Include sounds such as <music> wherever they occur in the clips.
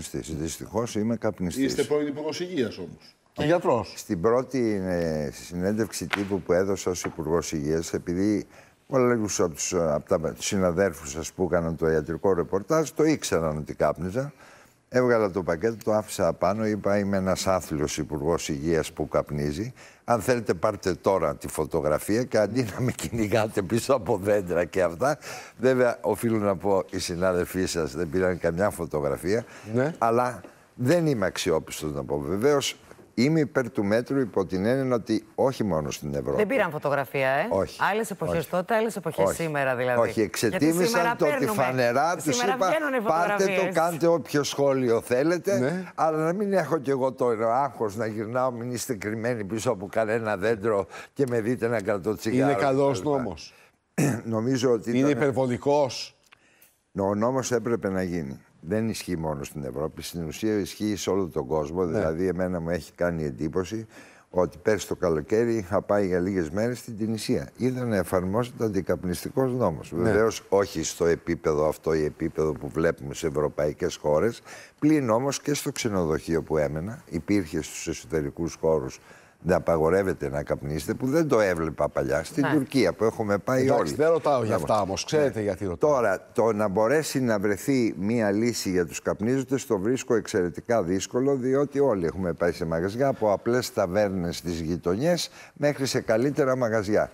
καπνιστής. Δυστυχώς είμαι καπνιστής. Είστε πρώην Υπουργός Υγείας όμως. Και γιατρός. Στην πρώτη ε, συνέντευξη τύπου που έδωσα ως Υπουργός Υγείας, επειδή πολλούς από τους ε, συναδέρφους σας που έκαναν το ιατρικό ρεπορτάζ το ήξεραν ότι κάπνιζα. Έβγαλα το πακέτο, το άφησα απάνω. Είπα: Είμαι ένας άθλιος υπουργός υγείας που καπνίζει. Αν θέλετε, πάρτε τώρα τη φωτογραφία και αντί να με κυνηγάτε πίσω από δέντρα και αυτά. Βέβαια, οφείλω να πω: οι συνάδελφοί σας δεν πήραν καμιά φωτογραφία. Ναι. Αλλά δεν είμαι αξιόπιστος να πω. Βεβαίως, Είμαι υπέρ του μέτρου υπό την έννοια ότι όχι μόνο στην Ευρώπη. Δεν πήραν φωτογραφία, ε. Όχι. Άλλες εποχές τότε, άλλες εποχές σήμερα δηλαδή. Όχι, εξετίμησαν το ότι φανερά τους είπα πάρτε το, κάντε όποιο σχόλιο θέλετε. Ναι. Αλλά να μην έχω κι εγώ το άγχος να γυρνάω, μην είστε κρυμμένοι πίσω από κανένα δέντρο και με δείτε να κρατώ τσιγάρο. Είναι καλός νόμος. Νομίζω ότι. Είναι υπερβολικό. Ο νόμος έπρεπε να γίνει. Δεν ισχύει μόνο στην Ευρώπη. Στην ουσία ισχύει σε όλο τον κόσμο. Ναι. Δηλαδή, εμένα μου έχει κάνει εντύπωση ότι πέρσι το καλοκαίρι είχα πάει για λίγες μέρες στην Τινησία. Ήταν να εφαρμόζεται αντικαπνιστικός νόμος. Ναι. Βεβαίως όχι στο επίπεδο αυτό, ή επίπεδο που βλέπουμε σε ευρωπαϊκές χώρες. Πλην όμως και στο ξενοδοχείο που έμενα, υπήρχε στους εσωτερικούς χώρους δεν απαγορεύεται να καπνίσετε, που δεν το έβλεπα παλιά. Στην ναι. Τουρκία που έχουμε πάει Εντάξει, όλοι. Δεν ρωτάω για αυτά όμως. Ξέρετε ναι. γιατί ρωτάω. Τώρα, το να μπορέσει να βρεθεί μία λύση για τους καπνίζοντες το βρίσκω εξαιρετικά δύσκολο, διότι όλοι έχουμε πάει σε μαγαζιά από απλές ταβέρνες στις γειτονιές μέχρι σε καλύτερα μαγαζιά.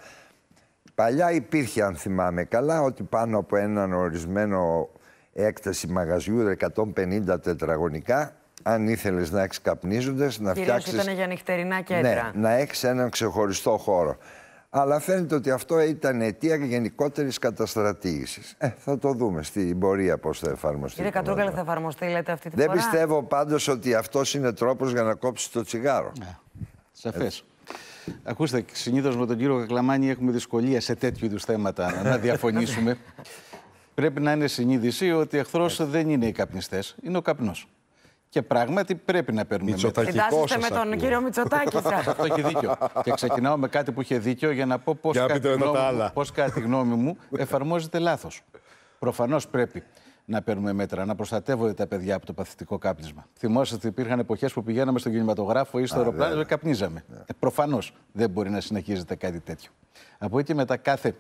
Παλιά υπήρχε, αν θυμάμαι καλά, ότι πάνω από έναν ορισμένο έκταση μαγαζιού 150 τετραγωνικά αν ήθελες να έχει καπνίζοντα, να φτιάξεις. ήταν για νυχτερινά ναι, κέντρα. Ναι, να έχεις έναν ξεχωριστό χώρο. Αλλά φαίνεται ότι αυτό ήταν αιτία γενικότερης καταστρατήγησης. Ε, θα το δούμε στην πορεία πώς θα εφαρμοστεί. Κύριε Κατρούγκαλη, θα εφαρμοστεί, λέτε αυτή τη φορά. Δεν πιστεύω πάντως ότι αυτός είναι τρόπος για να κόψεις το τσιγάρο. Ναι. Σαφές. Ακούστε, συνήθως με τον κύριο Κακλαμάνη έχουμε δυσκολία σε τέτοιου είδους θέματα να διαφωνήσουμε. <laughs> Πρέπει να είναι συνείδηση ότι εχθρός δεν είναι οι καπνιστές, είναι ο καπνός. Και πράγματι πρέπει να παίρνουμε μέτρα. Συντάσσεστε με τον κύριο Μητσοτάκη σας. Αυτό έχει δίκιο. Και ξεκινάω με κάτι που είχε δίκιο για να πω πώς, κάτι γνώμη, μου, κάτι γνώμη μου εφαρμόζεται λάθος. Προφανώς πρέπει να παίρνουμε μέτρα, να προστατεύονται τα παιδιά από το παθητικό κάπνισμα. Θυμόσαστε ότι υπήρχαν εποχές που πηγαίναμε στον κινηματογράφο ή στο αεροπλάνο ναι, και ναι. καπνίζαμε. Ναι. Ε, Προφανώς δεν μπορεί να συνεχίζεται κάτι τέτοιο. Από εκεί μετά, κάθε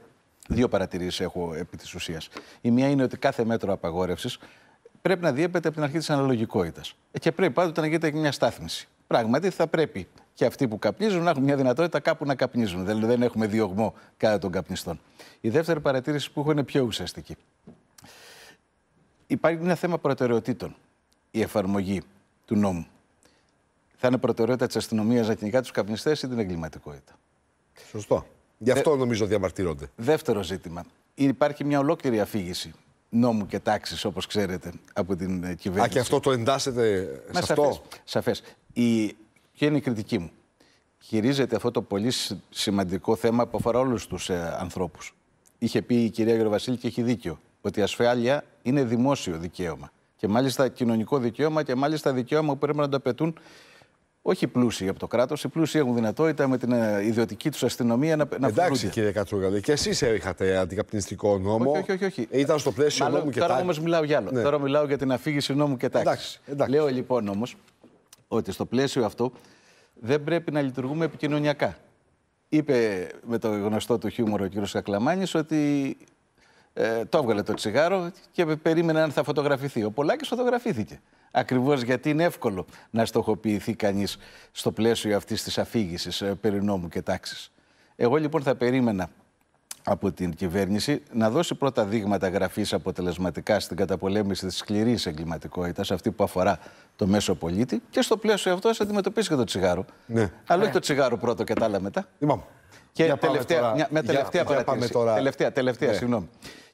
δύο παρατηρήσεις έχω επί της ουσίας. Η μία είναι ότι κάθε μέτρο απαγόρευσης πρέπει να διέπεται από την αρχή της αναλογικότητας. Ε, και πρέπει πάντοτε να γίνεται μια στάθμιση. Πράγματι, θα πρέπει και αυτοί που καπνίζουν να έχουν μια δυνατότητα κάπου να καπνίζουν. Δηλαδή, δεν έχουμε διωγμό κατά των καπνιστών. Η δεύτερη παρατήρηση που έχω είναι πιο ουσιαστική. Υπάρχει ένα θέμα προτεραιοτήτων η εφαρμογή του νόμου. Θα είναι προτεραιότητα της αστυνομίας να κυνηγά τους καπνιστές ή την εγκληματικότητα. Σωστό. Γι' αυτό νομίζω διαμαρτύρονται. Δεύτερο ζήτημα. Υπάρχει μια ολόκληρη αφήγηση νόμου και τάξης, όπως ξέρετε, από την ε, κυβέρνηση. Α, και αυτό το εντάσσεται σε αυτό. Σαφές. Η... είναι η κριτική μου. Χειρίζεται αυτό το πολύ σημαντικό θέμα που αφορά όλους τους ε, ανθρώπους. Είχε πει η κυρία Γεροβασίλη και έχει δίκιο, ότι η ασφάλεια είναι δημόσιο δικαίωμα. Και μάλιστα κοινωνικό δικαίωμα και μάλιστα δικαίωμα που πρέπει να το απαιτούν όχι οι πλούσιοι από το κράτος. Οι πλούσιοι έχουν δυνατότητα με την ε, ιδιωτική τους αστυνομία να πηγαίνουν. Εντάξει, κύριε Κατρούκα. και εσείς είχατε αντικαπνιστικό νόμο. Όχι, όχι, όχι. όχι. Ήταν στο πλαίσιο Μάλλον, νόμου και Τώρα όμως μιλάω για άλλο. Ναι. Τώρα μιλάω για την αφήγηση νόμου και τάξης. Λέω λοιπόν όμως ότι στο πλαίσιο αυτό δεν πρέπει να λειτουργούμε επικοινωνιακά. Είπε με το γνωστό του χιούμορ ο κ. Κακλαμάνης ότι ε, το έβγαλε το τσιγάρο και περίμενε αν θα φωτογραφηθεί. Ο Πολάκης φωτογραφήθηκε. Ακριβώς γιατί είναι εύκολο να στοχοποιηθεί κανείς στο πλαίσιο αυτής της αφήγησης ε, περί νόμου και τάξης. Εγώ λοιπόν θα περίμενα από την κυβέρνηση να δώσει πρώτα δείγματα γραφής αποτελεσματικά στην καταπολέμηση της σκληρής εγκληματικότητας, αυτή που αφορά το μέσο πολίτη, και στο πλαίσιο αυτό αντιμετωπίσει και το τσιγάρο. Ναι. Αλλά όχι το τσιγάρο πρώτο και τα άλλα μετά. Και τελευταία, τώρα, μια, τελευταία παρατήρηση. Τελευταία, τελευταία, ναι. συγγνώμη.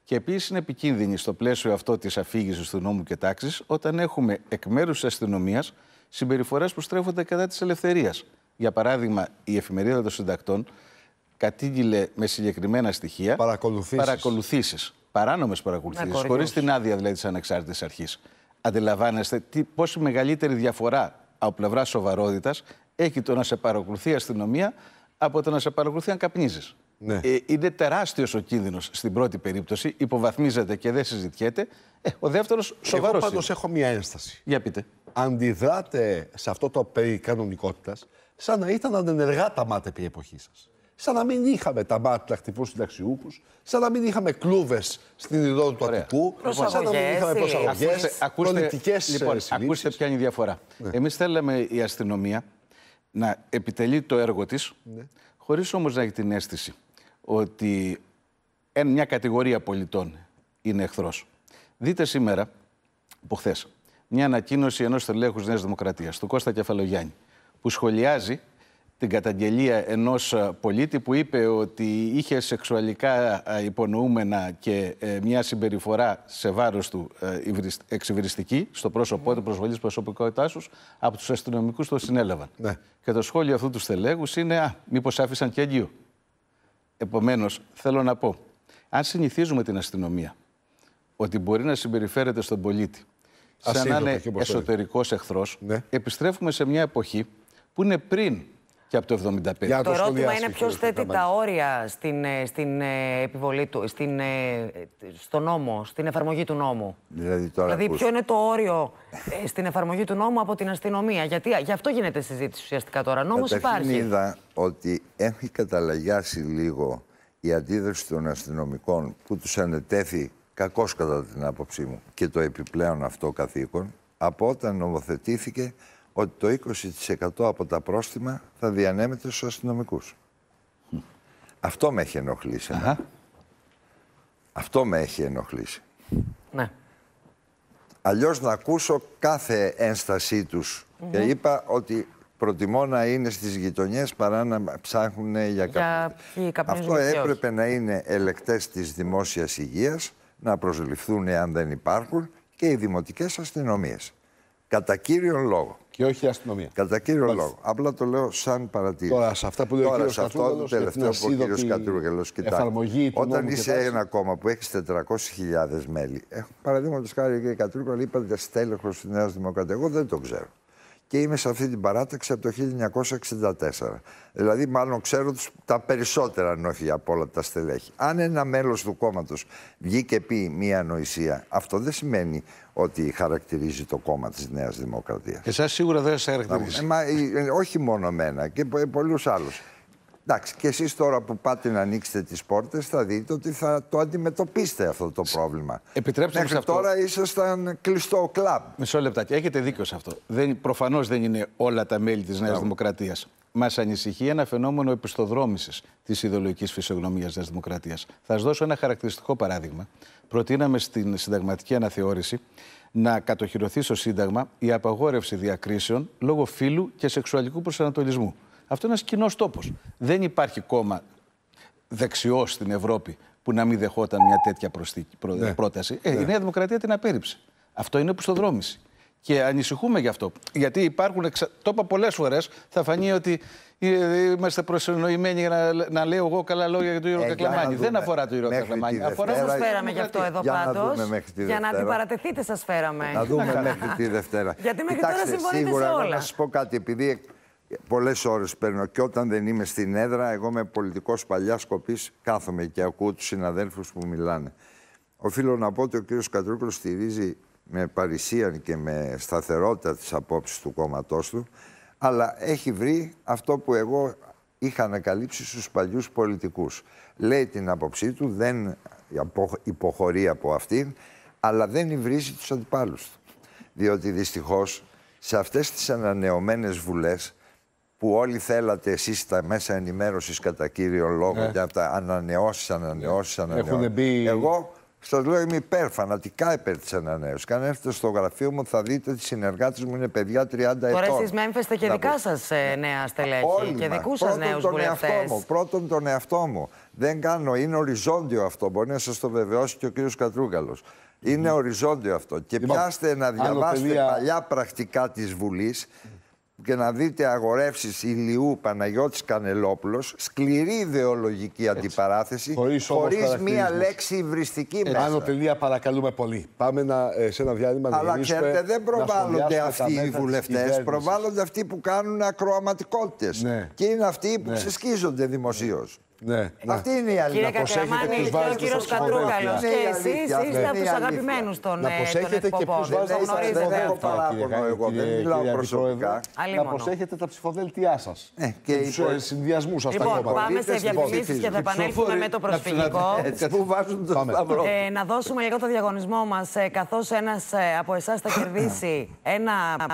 Και επίσης είναι επικίνδυνη στο πλαίσιο αυτό της αφήγησης του νόμου και τάξης, όταν έχουμε εκ μέρους της αστυνομίας συμπεριφορές που στρέφονται κατά της ελευθερίας. Για παράδειγμα, η εφημερίδα των συντακτών κατήγγειλε με συγκεκριμένα στοιχεία παρακολουθήσεις. Παράνομες παρακολουθήσεις, χωρί την άδεια δηλαδή της ανεξάρτητης αρχής. Αντιλαμβάνεστε τι, πόση μεγαλύτερη διαφορά από πλευράς σοβαρότητας έχει το να σε παρακολουθεί η αστυνομία από το να σε παρακολουθεί αν καπνίζεις. Ναι. Ε, είναι τεράστιος ο κίνδυνος στην πρώτη περίπτωση. Υποβαθμίζεται και δεν συζητιέται. Ε, ο δεύτερος σοβαρό. Εγώ πάντως έχω μία ένσταση. Για πείτε. Αντιδράτε σε αυτό το περί κανονικότητας σαν να ήταν ανενεργά τα μάτια επί εποχής σας. Σαν να μην είχαμε τα μάτια χτυπού συνταξιούχους, σαν να μην είχαμε κλούβες στην ειδόν του Αττικού, σαν να μην είχαμε προσαγωγές, πολιτικές ε, λοιπόν, Ακούστε ποια είναι η διαφορά. Ναι. Εμείς θέλαμε η αστυνομία να επιτελεί το έργο της, ναι. χωρίς όμως να έχει την αίσθηση ότι μια κατηγορία πολιτών είναι εχθρός. Δείτε σήμερα, που χθες, μια ανακοίνωση ενός θελέχους Νέας Δημοκρατίας, του Κώστα Κεφαλογιάννη, που σχολιάζει την καταγγελία ενός ε, πολίτη που είπε ότι είχε σεξουαλικά ε, υπονοούμενα και ε, μια συμπεριφορά σε βάρος του εξυβριστική στο πρόσωπό του προσβολής προσωπικότητάς τους, από τους αστυνομικούς το συνέλαβαν. Ναι. Και το σχόλιο αυτού του θελέχους είναι «Α, μήπως άφησαν και αγγείο». Επομένως, θέλω να πω, αν συνηθίζουμε την αστυνομία ότι μπορεί να συμπεριφέρεται στον πολίτη σαν να είναι εσωτερικός εχθρός, ναι. επιστρέφουμε σε μια εποχή που είναι πριν και από το 75. Για το, το ερώτημα είναι ποιος θέτει τα όρια στην, ε, στην ε, επιβολή του, στην, ε, στο νόμο, στην εφαρμογή του νόμου. Δηλαδή, τώρα δηλαδή, ποιο είναι το όριο στην εφαρμογή του νόμου από την αστυνομία. Γιατί γι' αυτό γίνεται συζήτηση ουσιαστικά τώρα. Νόμος Καταρχήν υπάρχει. είδα ότι έχει καταλαγιάσει λίγο η αντίδραση των αστυνομικών που τους ανετέθη κακός κατά την άποψή μου και το επιπλέον αυτό καθήκον από όταν νομοθετήθηκε ότι το 20% από τα πρόστιμα θα διανέμεται στους αστυνομικούς. Αυτό με έχει ενοχλήσει. Ναι. Αυτό με έχει ενοχλήσει. Ναι. Αλλιώς να ακούσω κάθε ένστασή τους. Και είπα ότι προτιμώ να είναι στις γειτονιές παρά να ψάχνουν για κάποιον. Αυτό έπρεπε να είναι ελεκτές της δημόσιας υγείας, να προσληφθούν αν δεν υπάρχουν και οι δημοτικές αστυνομίες. Κατά κύριο λόγο. Και όχι η αστυνομία. Κατά κύριο λόγο. Απλά το λέω σαν παρατήρηση. Τώρα, σε αυτά που λέει Τώρα, ο αυτό το τελευταίο που ο κ. Κατρούγελο κοιτάει. Όταν είσαι ένα κόμμα που έχεις 400.000 μέλη. Ε, Παραδείγματος χάρη, ο κ. Κατρούγελο είπατε στέλεχος της Νέας Δημοκρατίας. Εγώ δεν το ξέρω και είμαι σε αυτή την παράταξη από το 1964. Δηλαδή, μάλλον ξέρω τα περισσότερα, αν από όλα τα στελέχη. Αν ένα μέλος του κόμματος βγει και πει μία νοησία, αυτό δεν σημαίνει ότι χαρακτηρίζει το κόμμα της Νέας Δημοκρατίας. Εσάς σίγουρα δεν σας χαρακτηρίζει. Ε, ε, ε, όχι μόνο μένα και πολλούς άλλους. Εντάξει, και εσείς τώρα που πάτε να ανοίξετε τις πόρτες θα δείτε ότι θα το αντιμετωπίσετε αυτό το πρόβλημα. Επιτρέψτε Μέχρι αυτό. τώρα ήσασταν κλειστό κλαμπ. Μισό λεπτάκι. Έχετε δίκιο σε αυτό. Δεν, προφανώς δεν είναι όλα τα μέλη της Νέας Δημοκρατίας. Μας ανησυχεί ένα φαινόμενο επιστοδρόμησης της ιδεολογικής φυσιογνωμίας τη Δημοκρατίας. Θα σας δώσω ένα χαρακτηριστικό παράδειγμα. Προτείναμε στην συνταγματική αναθεώρηση να κατοχυρωθεί στο Σύνταγμα η απαγόρευση διακρίσεων λόγω φύλου και σεξουαλικού προσανατολισμού. Αυτό είναι ένας κοινός τόπος. Δεν υπάρχει κόμμα δεξιός στην Ευρώπη που να μην δεχόταν μια τέτοια προ, ναι. πρόταση. Ε, Η ναι. Νέα Δημοκρατία την απέρριψε. Αυτό είναι πιστοδρόμηση. Και ανησυχούμε γι' αυτό. Γιατί υπάρχουν, εξα... το είπα πολλές φορές, θα φανεί ότι ε, είμαστε προσενοημένοι για να, λέω εγώ καλά λόγια για το ε, Ιωρό Κακλαμάνη. Δεν αφορά το Γιώργο Κακλαμάνη. Αφορά... Σα φέραμε γι' αυτό εδώ πάντω. Για να την παρατεθείτε, σας φέραμε. Να δούμε μέχρι τη Δευτέρα. Γιατί μέχρι τώρα συμφωνείτε σε όλα. Να σας πω κάτι, επειδή Πολλές ώρες παίρνω και όταν δεν είμαι στην έδρα, εγώ είμαι πολιτικός παλιάς κοπή, κάθομαι και ακούω τους συναδέλφους που μιλάνε. Οφείλω να πω ότι ο κ. Κατρούκλο στηρίζει με παρησίαν και με σταθερότητα τις απόψεις του κόμματός του, αλλά έχει βρει αυτό που εγώ είχα ανακαλύψει στους παλιούς πολιτικούς. Λέει την άποψή του, δεν υποχωρεί από αυτήν, αλλά δεν υβρίζει τους αντιπάλους του. Διότι δυστυχώς σε αυτές τις ανανεωμένες βουλές που όλοι θέλατε εσείς τα μέσα ενημέρωσης κατά κύριο λόγο ναι. για τα ανανεώσεις, ανανεώσεις, ναι. ανανεώσεις. Εγώ Σα λέω είμαι υπερφανατικά υπέρ της ανανέωσης. Αν έρθετε στο γραφείο μου, θα δείτε ότι οι συνεργάτες μου είναι παιδιά 30 Τώρα ετών. Τώρα εσείς με έμφεστε και δικά σας ε, νέα στελέχη Όλοι και δικούς σας νέου βουλευτέ. Πρώτον τον εαυτό μου. Δεν κάνω, είναι οριζόντιο αυτό. Μπορεί να σας το βεβαιώσει και ο κύριος Κατρούγκαλο. Είναι οριζόντιο αυτό. Και λοιπόν, πιάστε να διαβάσετε παλιά πρακτικά της Βουλής και να δείτε αγορεύσεις ηλιού Παναγιώτης Κανελόπουλος, σκληρή ιδεολογική αντιπαράθεση, χωρίς, μία λέξη υβριστική μέσα. Πάνω τελεία παρακαλούμε πολύ. Πάμε να, ε, σε ένα διάλειμμα να Αλλά ξέρετε δεν προβάλλονται αυτοί οι βουλευτέ, προβάλλονται αυτοί που κάνουν ακροαματικότητες. Ναι. Και είναι αυτοί που ναι. ξεσκίζονται δημοσίως. Ναι, ναι, Αυτή είναι η αλήθεια. Κύριε Κακραμάνη, ο κύριο Κατρούκαλο και ναι, εσεί είστε από του αγαπημένους των Να ε, προσέχετε και ποιου βάζετε τα ψηφοδέλτια. Εγώ δεν μιλάω προσωπικά. Να προσέχετε τα ψηφοδέλτιά σας. Ναι, και τους ε, συνδυασμούς σας. Λοιπόν, πάμε σε διαφημίσει και θα επανέλθουμε με το προσφυγικό. Ε, να δώσουμε λίγο το διαγωνισμό μας, καθώς ένας από εσάς θα κερδίσει ένα.